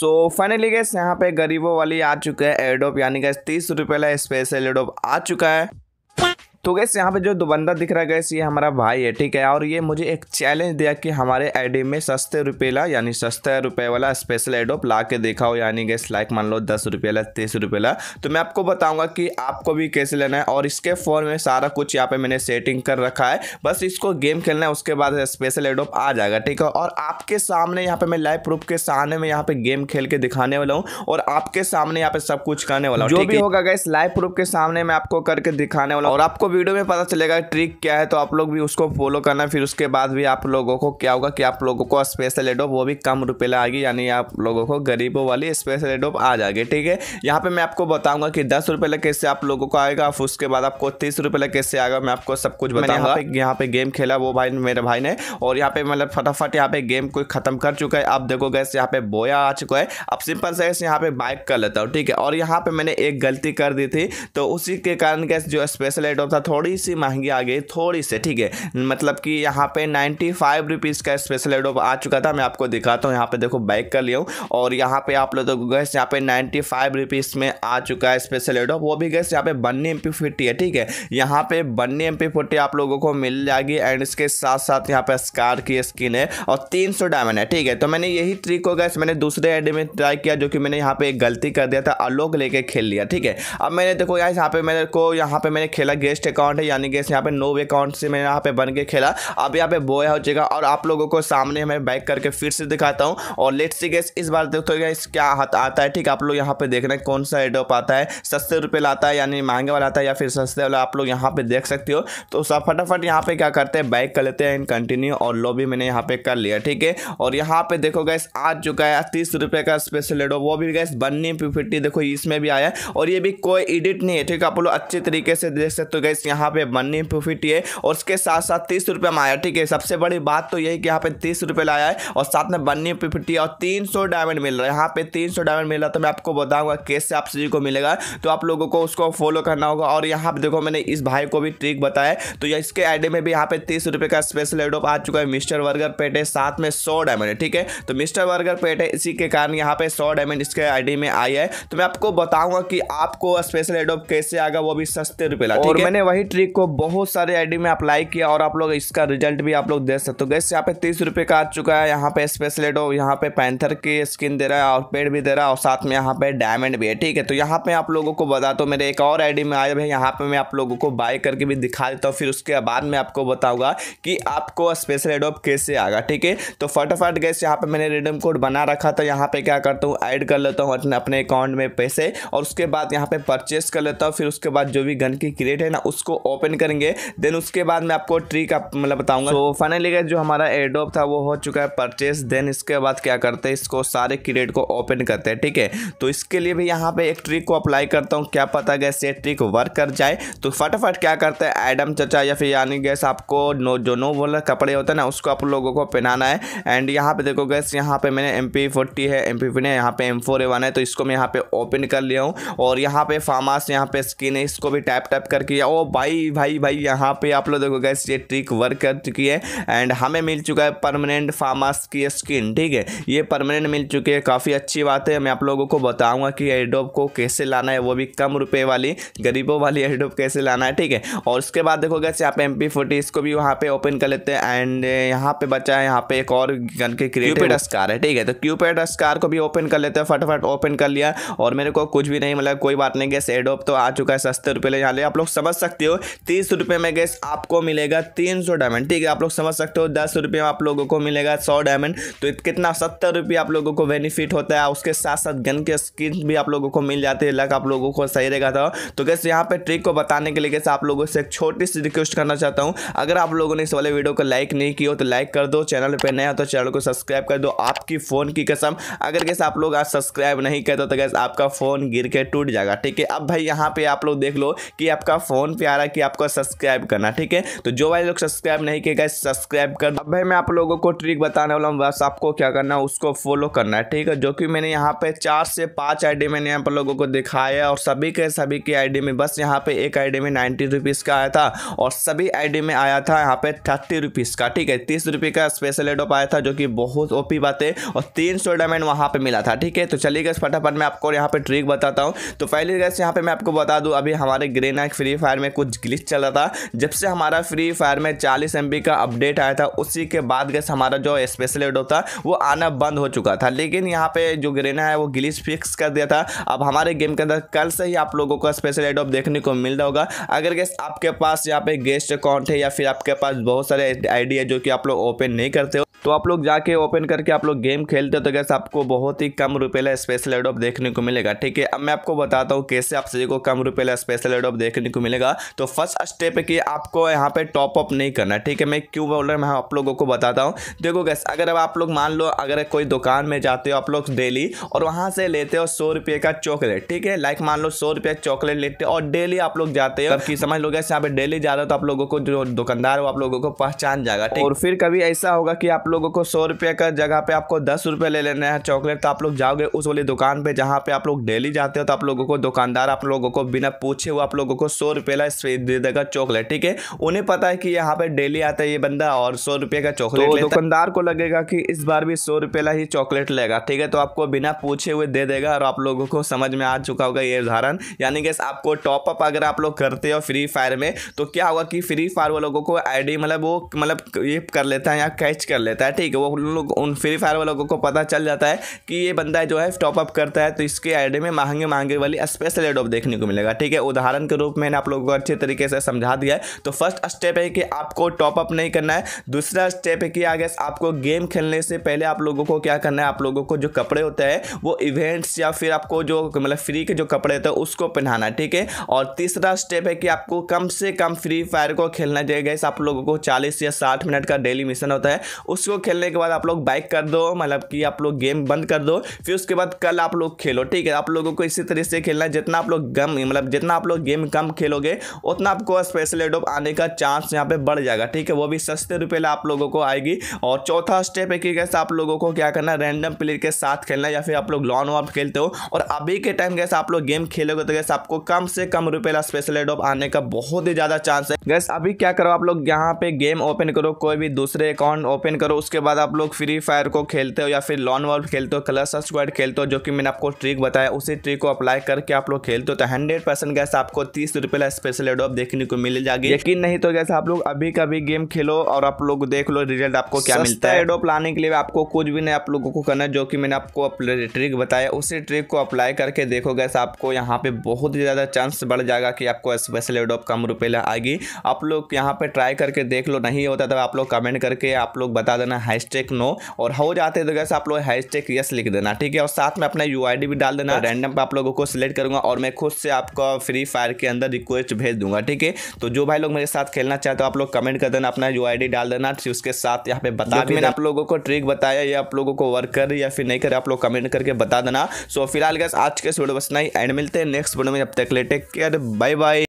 so finally gas यहाँ पे गरीबों वाली आ चुके हैं एडोप यानी गैस तीस रुपये वाला स्पेशल एडोप आ चुका है तो गैस यहाँ पे जो दुबंदा बंदा दिख रहा है गैस ये हमारा भाई है ठीक है और ये मुझे एक चैलेंज दिया कि हमारे आईडी में सस्ते रुपये यानी सस्ते रुपए वाला स्पेशल एडोप ला के हो यानी गैस लाइक मान लो दस रुपये ला तीस रुपये ला तो मैं आपको बताऊंगा कि आपको भी कैसे लेना है और इसके फ़ोन में सारा कुछ यहाँ पर मैंने सेटिंग कर रखा है बस इसको गेम खेलना है उसके बाद स्पेशल एडोप आ जाएगा ठीक है और आपके सामने यहाँ पर मैं लाइव प्रूफ के सामने में यहाँ पे गेम खेल के दिखाने वाला हूँ और आपके सामने यहाँ पे सब कुछ करने वाला हूँ जो भी होगा गैस लाइव प्रूफ के सामने मैं आपको करके दिखाने वाला हूँ और आपको वीडियो में पता चलेगा ट्रिक क्या है तो आप लोग भी उसको फॉलो करना फिर उसके बाद भी आप लोगों को क्या होगा कि आप लोगों को स्पेशल एडोप वो भी कम रुपये लाएगी यानी आप लोगों को गरीबों वाली स्पेशल एडोप आ जाएगी ठीक है यहाँ पे मैं आपको बताऊंगा कि दस रुपये लग कैसे आप लोगों को आएगा उसके बाद आपको तीस रुपये लग कैसे आएगा मैं आपको सब कुछ बताऊँगा यहाँ पे गेम खेला वो भाई मेरे भाई ने और यहाँ पे मतलब फटाफट यहाँ पे गेम को खत्म कर चुका है आप देखो गैस यहाँ पे बोया आ चुका है अब सिंपल से यहाँ पे बाइक कर लेता हूँ ठीक है और यहाँ पे मैंने एक गलती कर दी थी तो उसी के कारण गैस जो स्पेशल एडोप था था थोड़ी सी महंगी आ गई थोड़ी सी ठीक है मतलब कि यहाँ पे नाइन्टी फाइव रुपीज़ का स्पेशल एडोप आ चुका था मैं आपको दिखाता हूँ यहाँ पे देखो बाइक कर लिया हूँ और यहाँ पे आप लोग तो गैस यहाँ पे नाइन्टी फाइव रुपीज़ में आ चुका है स्पेशल एडोप वो भी गैस यहाँ पे बन्नी एम पी फिफ्टी है ठीक है यहाँ पे बन्नी एम पी फिफ्टी आप लोगों को मिल जाएगी एंड इसके साथ साथ यहाँ पे स्कार की स्किन है और तीन डायमंड है ठीक है तो मैंने यही ट्रिक को गैस मैंने दूसरे एड में ट्राई किया जो कि मैंने यहाँ पे एक गलती कर दिया था अलोक लेके खेल लिया ठीक है अब मैंने देखो यहाँ पे मेरे को यहाँ पे मैंने खेला गेस्ट अकाउंट है यानी कि यहाँ पे नो अकाउंट से मैं यहाँ पे बन के खेला अब यहाँ पे बोया हो जाएगा और आप लोगों को सामने मैं बैक करके फिर से दिखाता हूँ और लेट सी गैस इस बार देखो गैस क्या हाथ आता है ठीक आप लोग यहाँ पे देख रहे हैं कौन सा एडोप आता है सस्ते रुपये लाता है यानी महंगे वाला आता है या फिर सस्ते वाला आप लोग यहाँ पे देख सकते हो तो सब फटाफट यहाँ पे क्या करते हैं बैक कर लेते हैं इन कंटिन्यू और लो भी मैंने यहाँ पे कर लिया ठीक है और यहाँ पे देखो गैस आ चुका है तीस रुपये का स्पेशल एडोप वो भी गैस बननी फिफ्टी देखो इसमें भी आया और ये भी कोई एडिट नहीं है ठीक है आप लोग अच्छे तरीके से देख सकते हो गैस रुपीज़ यहाँ पे मनी प्रॉफिट ये और उसके साथ साथ तीस रुपये में आया ठीक है सबसे बड़ी बात तो यही कि यहाँ पे तीस रुपये लाया है और साथ में मनी प्रॉफिट और तीन सौ डायमंड मिल रहा है यहाँ पे तीन सौ डायमंड मिल रहा तो मैं आपको बताऊँगा कैसे आप सभी को मिलेगा तो आप लोगों को उसको फॉलो करना होगा और यहाँ पर देखो मैंने इस भाई को भी ट्रिक बताया तो इसके आईडी में भी यहाँ पे तीस का स्पेशल एडोप आ चुका है मिस्टर वर्गर पेट है साथ में सौ डायमंड ठीक है तो मिस्टर वर्गर पेट है इसी के कारण यहाँ पे सौ डायमंड इसके आई में आई है तो मैं आपको बताऊँगा कि आपको स्पेशल एडोप कैसे आगा वो भी सस्ते रुपये और मैंने वही ट्रिक को बहुत सारे आईडी में अप्लाई किया और आप लोग इसका रिजल्ट भी आप लोग दे सकते हो गैस यहाँ पे तीस रुपये का आ चुका है यहाँ पे स्पेसलेटो यहाँ पे पैंथर की स्किन दे रहा है और पेड़ भी दे रहा है और साथ में यहाँ पे डायमंड भी है ठीक है तो यहाँ पे आप लोगों को बता दो मेरे एक और आई में आए भाई यहाँ पे मैं आप लोगों को बाय करके भी दिखा देता हूँ फिर उसके बाद में आपको बताऊंगा कि आपको स्पेशल एडोप कैसे आगा ठीक है तो फटाफट गैस यहाँ पे मैंने रिडम कोड बना रखा था यहाँ पे क्या करता हूँ ऐड कर लेता हूँ अपने अकाउंट में पैसे और उसके बाद यहाँ पे परचेस कर लेता हूँ फिर उसके बाद जो भी गन की क्रिएट है ना उस उसको ओपन करेंगे देन उसके बाद मैं आपको ट्रिक आप मतलब बताऊंगा तो फाइनली जो हमारा एडोप था वो हो चुका है परचेज देन इसके बाद क्या करते हैं इसको सारे क्रेट को ओपन करते हैं ठीक है तो इसके लिए भी यहाँ पे एक ट्रिक को अप्लाई करता हूँ क्या पता गैस ये ट्रिक वर्क कर जाए तो फटाफट क्या करते हैं एडम चचा या फिर यानी गैस आपको नो जो नो वाला कपड़े होते हैं ना उसको आप लोगों को पहनाना है एंड यहाँ पे देखो गैस यहाँ पे मैंने एम पी फोर्टी है एम पी है यहाँ पे एम फोर वन है तो इसको मैं यहाँ पे ओपन कर लिया हूँ और यहाँ पे फार्मास यहाँ पे स्किन है इसको भी टैप टैप करके और भाई भाई भाई यहाँ पे आप लोग देखो गैस ये ट्रिक वर्क कर चुकी है एंड हमें मिल चुका है परमानेंट फार्मास की स्किन ठीक है ये परमानेंट मिल चुकी है काफ़ी अच्छी बात है मैं आप लोगों को बताऊँगा कि एडोप को कैसे लाना है वो भी कम रुपये वाली गरीबों वाली एडोप कैसे लाना है ठीक है और उसके बाद देखो गैस यहाँ पे एम इसको भी वहाँ पर ओपन कर लेते हैं एंड यहाँ पर बचा है यहाँ पर एक और गन के क्यूपेड स्कार है ठीक है तो क्यूपेड स्कार को भी ओपन कर लेते हैं फटाफट ओपन कर लिया और मेरे को कुछ भी नहीं मतलब कोई बात नहीं गैस एडोप तो आ चुका है सस्ते रुपये ले यहाँ ले आप लोग समझ सकते सकते हो तीस रुपये में गैस आपको मिलेगा तीन सौ डायमंड ठीक है आप लोग समझ सकते हो दस रुपये में आप लोगों को मिलेगा सौ डायमंड तो कितना सत्तर रुपये आप लोगों को बेनिफिट होता है उसके साथ साथ गन के स्किन भी आप लोगों को मिल जाती है लक आप लोगों को सही रहेगा था तो गैस तो यहाँ पर ट्रिक को बताने के लिए गैस आप लोगों से एक छोटी सी रिक्वेस्ट करना चाहता हूँ अगर आप लोगों ने इस वाले वीडियो को तो तो लाइक नहीं किया तो लाइक कर दो चैनल पर नया तो चैनल को सब्सक्राइब कर दो आपकी फ़ोन की कसम अगर गैस आप लोग आज सब्सक्राइब नहीं करते तो गैस आपका फ़ोन गिर के टूट जाएगा ठीक है अब भाई यहाँ पे आप लोग देख लो कि आपका फ़ोन प्यारा कि आपको सब्सक्राइब करना ठीक है तो जो भाई लोग सब्सक्राइब नहीं किए गए सब्सक्राइब कर अब भाई मैं आप लोगों को ट्रिक बताने वाला हूँ बस आपको क्या करना है उसको फॉलो करना है ठीक है जो कि मैंने यहाँ पे चार से पाँच आई मैंने आप लोगों को दिखाया और सभी के सभी की आई में बस यहाँ पे एक आई में नाइन्टी रुपीज़ का आया था और सभी आई में आया था यहाँ पे थर्टी रुपीज़ का ठीक है तीस रुपये का स्पेशल एडोप आया था जो कि बहुत ओपी बात है और तीन सौ डायमंड वहाँ पे मिला था ठीक है तो चलिए गए फटाफट मैं आपको यहाँ पे ट्रिक बताता हूँ तो पहले गैस यहाँ पे मैं आपको बता दूँ अभी हमारे ग्रेनाइट फ्री फायर में में कुछ ग्लिच चल रहा था जब से हमारा फ्री फायर में चालीस एम का अपडेट आया था उसी के बाद गैस हमारा जो स्पेशल एड होता वो आना बंद हो चुका था लेकिन यहाँ पे जो ग्रेना है वो ग्लिच फिक्स कर दिया था अब हमारे गेम के अंदर कल से ही आप लोगों को स्पेशल एड ऑफ देखने को मिल रहा होगा अगर गैस आपके पास यहाँ पे गेस्ट अकाउंट है या फिर आपके पास बहुत सारे आइडिया जो कि आप लोग ओपन नहीं करते हो तो आप लोग जाके ओपन करके आप लोग गेम खेलते हो तो गैस आपको बहुत ही कम रुपये स्पेशल एडोप देखने को मिलेगा ठीक है अब मैं आपको बताता हूँ कैसे आप सभी को कम रुपये स्पेशल एडोप देखने को मिलेगा तो फर्स्ट स्टेप है कि आपको यहाँ पे टॉप अप नहीं करना ठीक है मैं क्यों बोल रहा हूँ मैं आप लोगों को बताता हूँ देखो गैस अगर अब आप लोग मान लो अगर कोई दुकान में जाते हो आप लोग डेली और वहाँ से लेते हो सौ रुपये का चॉकलेट ठीक है लाइक मान लो सौ रुपये चॉकलेट लेते हो और डेली आप लोग जाते हो कि समझ लो गैस यहाँ पे डेली जा रहे हो तो आप लोगों को जो दुकानदार हो आप लोगों को पहचान जाएगा और फिर कभी ऐसा होगा कि आप लोगों को सौ रुपये का जगह पे आपको दस रुपये ले लेना है चॉकलेट तो आप लोग जाओगे उस वाली दुकान पे जहाँ पे आप लोग डेली जाते हो तो आप लोगों को दुकानदार आप लोगों को बिना पूछे हुए आप लोगों को सौ रुपये ला दे देगा चॉकलेट ठीक है उन्हें पता है कि यहाँ पे डेली आता है ये बंदा और सौ रुपये का चॉकलेट तो दुकानदार को लगेगा कि इस बार भी सौ रुपये ला ही चॉकलेट लेगा ठीक है तो आपको बिना पूछे हुए दे देगा और आप लोगों को समझ में आ चुका होगा ये उदाहरण यानी कि आपको टॉपअप अगर आप लोग करते हो फ्री फायर में तो क्या होगा कि फ्री फायर वो लोगों को आई मतलब वो मतलब ये कर लेता है या कैच कर लेता है रहता है ठीक है वो उन लोग उन फ्री फायर वालों को पता चल जाता है कि ये बंदा जो है टॉपअप करता है तो इसके आईडी में महंगे महंगे वाली स्पेशल एडोप देखने को मिलेगा ठीक है उदाहरण के रूप में मैंने आप लोगों को अच्छे तरीके से समझा दिया है तो फर्स्ट स्टेप है कि आपको टॉपअप नहीं करना है दूसरा स्टेप है कि आगे आपको गेम खेलने से पहले आप लोगों को क्या करना है आप लोगों को जो कपड़े होते हैं वो इवेंट्स या फिर आपको जो मतलब फ्री के जो कपड़े होते हैं उसको पहनाना है ठीक है और तीसरा स्टेप है कि आपको कम से कम फ्री फायर को खेलना चाहिए गैस आप लोगों को चालीस या साठ मिनट का डेली मिशन होता है उस इसको खेलने के बाद आप लोग बाइक कर दो मतलब कि आप लोग गेम बंद कर दो फिर उसके बाद कल आप लोग खेलो ठीक है आप लोगों को इसी तरह से खेलना है जितना आप लोग गम मतलब जितना आप लोग गेम कम खेलोगे उतना आपको स्पेशल एडोप आने का चांस यहाँ पे बढ़ जाएगा ठीक है वो भी सस्ते रुपये आप लोगों को आएगी और चौथा स्टेप है कि कैसे आप लोगों को क्या करना रैंडम प्लेयर के साथ खेलना या फिर आप लोग लॉन वॉप खेलते हो और अभी के टाइम गैस आप लोग गेम खेलोगे तो गैस आपको कम से कम रुपये स्पेशल एडोप आने का बहुत ही ज़्यादा चांस है गैस अभी क्या करो आप लोग यहाँ पे गेम ओपन करो कोई भी दूसरे अकाउंट ओपन करो उसके बाद आप लोग फ्री फायर को खेलते हो या फिर लॉन वॉल्व खेलते हो क्लस स्क्वाड खेलते हो जो कि मैंने आपको ट्रिक बताया उसी ट्रिक को अप्लाई करके आप लोग खेलते हो तो हंड्रेड परसेंट गैस आपको तीस रुपये स्पेशल एडोप देखने को मिल जाएगी लेकिन नहीं तो गैस आप लोग अभी कभी गेम खेलो और आप लोग देख लो रिजल्ट आपको क्या मिलता है एडोप लाने के लिए आपको कुछ भी नहीं आप लोगों को करना जो कि मैंने आपको ट्रिक बताया उसी ट्रिक को अप्लाई करके देखो गैस आपको यहाँ पे बहुत ही ज़्यादा चांस बढ़ जाएगा कि आपको स्पेशल एडोप कम रुपये आएगी आप लोग यहाँ पे ट्राई करके देख लो नहीं होता तो आप लोग कमेंट करके आप लोग बता देना देना हैश नो और हो जाते तो गैस आप लोग हैश यस लिख देना ठीक है और साथ में अपना यू भी डाल देना रैंडम पर आप लोगों को सिलेक्ट करूंगा और मैं खुद से आपको फ्री फायर के अंदर रिक्वेस्ट भेज दूंगा ठीक है तो जो भाई लोग मेरे साथ खेलना चाहते हो तो आप लोग कमेंट कर देना अपना यू डाल देना उसके साथ यहाँ पे बता मैंने आप लोगों को ट्रिक बताया या आप लोगों को वर्क कर या फिर नहीं करे आप लोग कमेंट करके बता देना सो फिलहाल गैस आज के वीडियो बस नहीं एंड मिलते हैं नेक्स्ट वीडियो में जब तक लेटे केयर बाय बाय